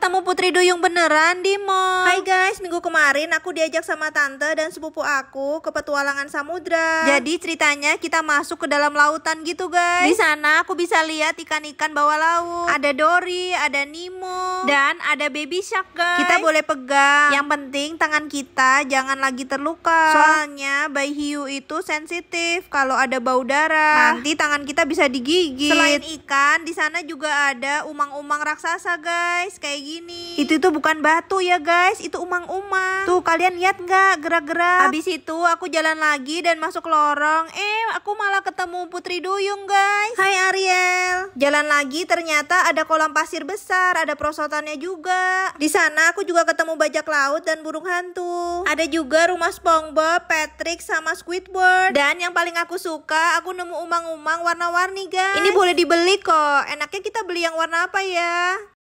Ketemu Putri Duyung beneran di mall. Hai guys, minggu kemarin aku diajak sama tante dan sepupu aku ke petualangan samudra. Jadi ceritanya kita masuk ke dalam lautan gitu guys. Di sana aku bisa lihat ikan-ikan bawah laut. Ada Dory, ada Nemo, dan ada baby shark guys. Kita boleh pegang. Yang penting tangan kita jangan lagi terluka. Soalnya bayi hiu itu sensitif kalau ada bau darah. Nanti tangan kita bisa digigit. Selain ikan, di sana juga ada umang-umang raksasa guys, kayak gitu gini. Itu tuh bukan batu ya guys, itu umang-umang. Tuh kalian lihat nggak gerak-gerak. Habis itu aku jalan lagi dan masuk lorong. Eh, aku malah ketemu Putri Duyung guys. Hai Ariel. Jalan lagi ternyata ada kolam pasir besar, ada prosotannya juga. Di sana aku juga ketemu bajak laut dan burung hantu. Ada juga rumah SpongeBob, Patrick sama Squidward. Dan yang paling aku suka, aku nemu umang-umang warna-warni guys. Ini boleh dibeli kok. Enaknya kita beli yang warna apa ya?